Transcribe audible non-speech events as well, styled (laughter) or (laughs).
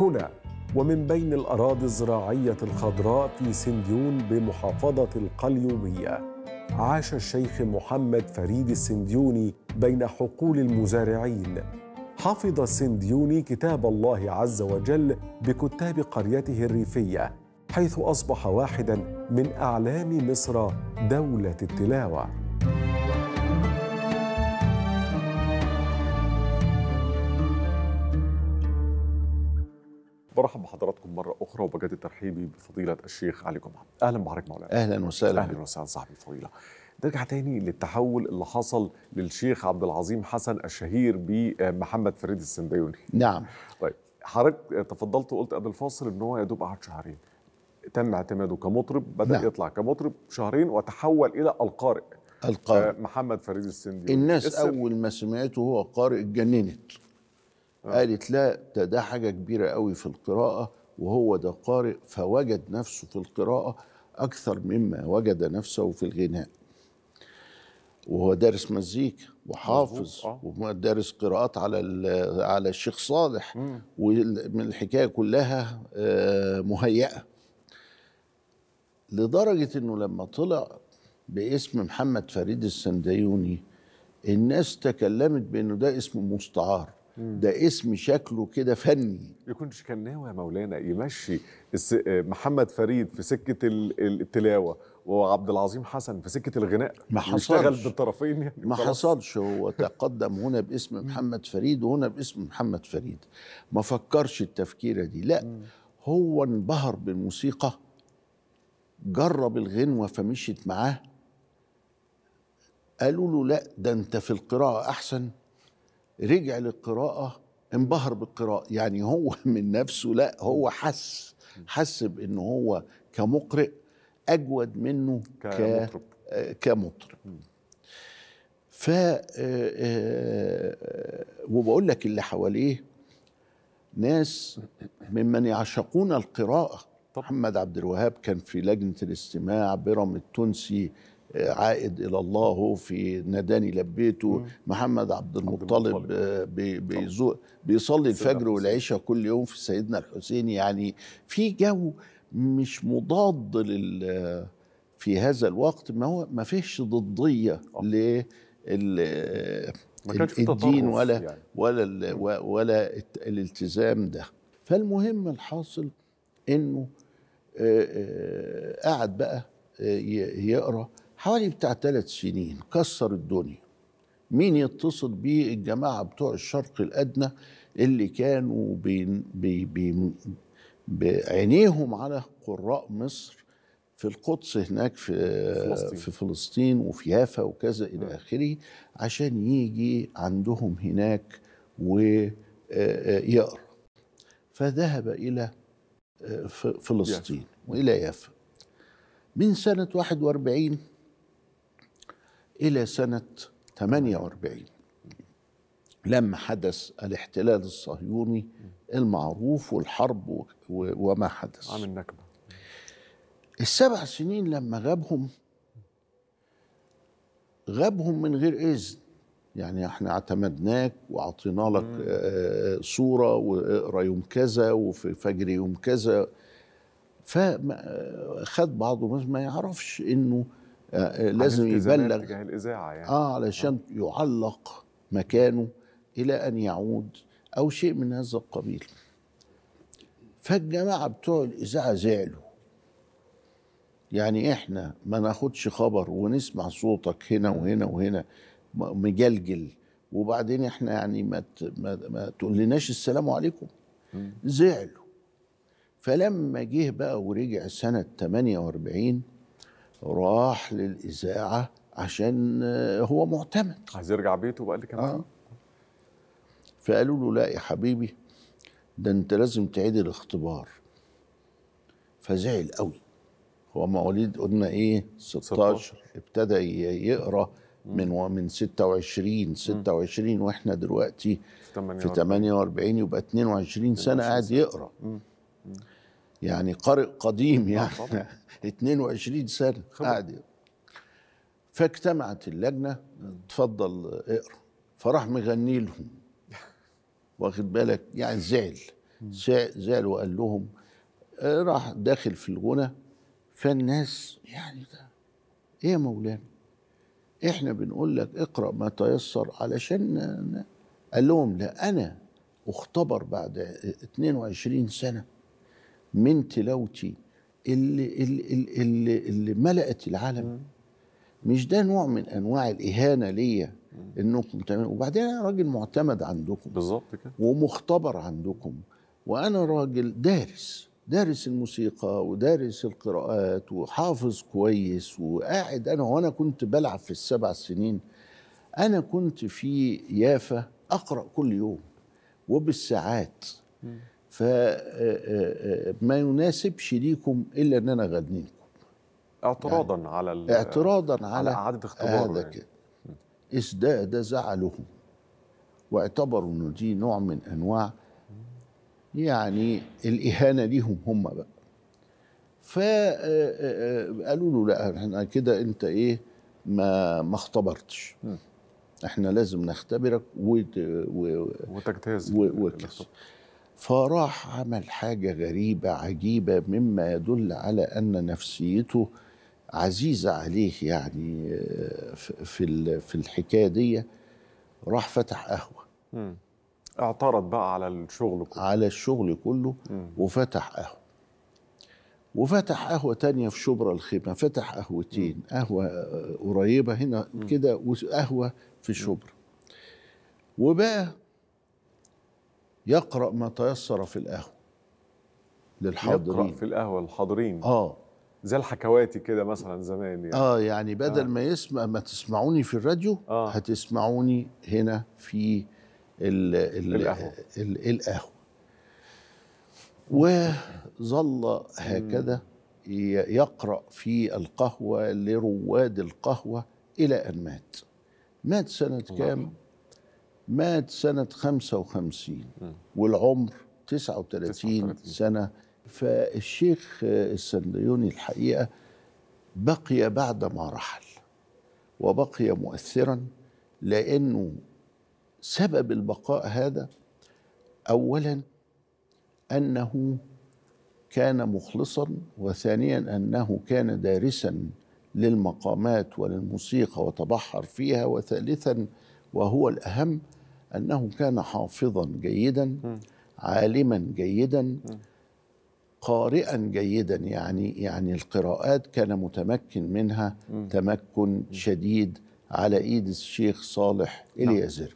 هنا ومن بين الأراضي الزراعية الخضراء في سنديون بمحافظة القليومية عاش الشيخ محمد فريد السنديوني بين حقول المزارعين حفظ السنديوني كتاب الله عز وجل بكتاب قريته الريفية حيث أصبح واحدا من أعلام مصر دولة التلاوة برحب بحضراتكم مرة أخرى وبجد ترحيبي بفضيلة الشيخ علي جمعة أهلا بحضرتك مولانا أهلا وسهلا أهلا وسهلا صاحبي الفضيلة نرجع تاني للتحول اللي حصل للشيخ عبد العظيم حسن الشهير بمحمد آه، فريد السنديوني نعم طيب حضرتك تفضلت وقلت قبل الفاصل ان هو يا دوب قعد شهرين تم اعتماده كمطرب بدا نعم. يطلع كمطرب شهرين وتحول الى القارئ القارئ آه، محمد فريد السنديوني الناس اول ما سمعته هو قارئ اتجننت آه. قالت لا ده ده حاجه كبيره قوي في القراءه وهو ده قارئ فوجد نفسه في القراءه اكثر مما وجد نفسه في الغناء وهو دارس مزيكا وحافظ آه. ودارس قراءات على على الشيخ صالح ومن الحكايه كلها آه، مهيئه لدرجه انه لما طلع باسم محمد فريد السنديوني الناس تكلمت بانه ده اسم مستعار ده اسم شكله كده فني يكونش كان ناوي يا مولانا يمشي محمد فريد في سكه التلاوه وعبد العظيم حسن في سكه الغناء ما حصلش بالطرفين يعني ما حصلش هو (laughs) تقدم هنا باسم محمد فريد وهنا باسم محمد فريد ما فكرش التفكيره دي لا هو انبهر بالموسيقى جرب الغنوه فمشيت معاه قالوا له لا ده انت في القراءه احسن رجع للقراءة انبهر بالقراءة يعني هو (laughs) من نفسه لا هو حس حس بأن هو كمقرئ أجود منه كمطرب, آه، كمطرب. ف آه، آه، وبقول لك اللي حواليه ناس ممن يعشقون القراءة محمد عبد الوهاب كان في لجنة الاستماع برم التونسي عائد الى الله في ناداني لبيته محمد عبد المطلب بيزور بيصلي الفجر والعشاء كل يوم في سيدنا الحسين يعني في جو مش مضاد لل في هذا الوقت ما هو ما فيش ضديه لل آه. الدين ولا يعني. ولا ولا الالتزام ده فالمهم الحاصل انه آه، آه، قعد بقى يقرا حوالي بتاع ثلاث سنين كسر الدنيا مين يتصل بيه الجماعة بتوع الشرق الأدنى اللي كانوا بي بي بعينيهم على قراء مصر في القدس هناك في فلسطين. في فلسطين وفي يافا وكذا الى آه. اخره عشان يجي عندهم هناك ويقرا آه، آه، فذهب الى فلسطين يافا. والى يافا من سنه 41 إلى سنة 48 لما حدث الاحتلال الصهيوني المعروف والحرب وما حدث عام النكبة السبع سنين لما غابهم غابهم من غير إذن يعني احنا اعتمدناك واعطينا لك آه، صورة واقرا يوم كذا وفي فجر يوم كذا فخد آه، بعضه ما يعرفش انه آه، لازم يبلغ الاذاعه يعني اه علشان آه. يعلق مكانه الى ان يعود او شيء من هذا القبيل فالجماعه بتوع الاذاعه زعلوا يعني احنا ما ناخدش خبر ونسمع صوتك هنا وهنا وهنا مجلجل وبعدين احنا يعني ما ما, ما تقولناش السلام عليكم زعلوا فلما جه بقى ورجع سنه 48 راح للاذاعه عشان آه، هو معتمد عايز يرجع بيته بقى اللي كمان آه. فقالوا له لا يا حبيبي ده انت لازم تعيد الاختبار فزعل قوي هو مواليد قلنا ايه 16 ابتدى يقرا من من 26 26 واحنا دلوقتي في 48 يبقى 22 سنه قاعد يقرا يعني قارئ قديم آه، يعني 22 (laughs) سنه قاعد فاجتمعت اللجنه اتفضل اقرا فراح مغني لهم (laughs) واخد بالك يعني زعل زعل وقال لهم آه، راح داخل في الغنى فالناس يعني ده ايه يا مولانا احنا بنقول لك اقرا ما تيسر علشان قال لهم لا انا اختبر بعد 22 سنه من تلاوتي اللي, اللي, اللي, اللي ملأت العالم مش ده نوع من انواع الاهانه ليا انكم تعملوا وبعدين انا راجل معتمد عندكم بالظبط كده ومختبر عندكم وانا راجل دارس دارس الموسيقى ودارس القراءات وحافظ كويس وقاعد انا وانا كنت بلعب في السبع سنين انا كنت في يافا اقرا كل يوم وبالساعات فما آه، آه، آه، يناسبش ليكم الا ان اننا لكم اعتراضا يعني على اعتراضا على, على اعاده اختباره هذا يعني. كده ازداد زعلهم واعتبروا انه دي نوع من انواع يعني الاهانه ليهم هم بقى فقالوا له لا احنا كده انت ايه ما ما اختبرتش احنا لازم نختبرك وت... و... وتجتاز و... وكس. فراح عمل حاجة غريبة عجيبة مما يدل على أن نفسيته عزيزة عليه يعني آه، في في الحكاية دي راح فتح قهوة م. اعترض بقى على الشغل كله على الشغل كله م. وفتح قهوة وفتح قهوة تانية في شبرا الخيمة فتح قهوتين قهوة قريبة هنا كده وقهوة في شبرا وبقى يقرأ ما تيسر في القهوة للحاضرين يقرأ في القهوة الحاضرين آه زي الحكواتي كده مثلا زمان يعني اه يعني بدل آه. ما يسمع ما تسمعوني في الراديو آه. هتسمعوني هنا في الـ الـ القهوة القهوة وظل هكذا يقرأ في القهوة لرواد القهوة إلى أن مات مات سنة كام مات سنة 55 والعمر 39 سنة فالشيخ السنديوني الحقيقة بقي بعد ما رحل وبقي مؤثرا لأنه سبب البقاء هذا أولا أنه كان مخلصا وثانيا أنه كان دارسا للمقامات وللموسيقى وتبحر فيها وثالثا وهو الأهم أنه كان حافظا جيدا عالما جيدا قارئا جيدا يعني يعني القراءات كان متمكن منها تمكن شديد على ايد الشيخ صالح نعم. اليازر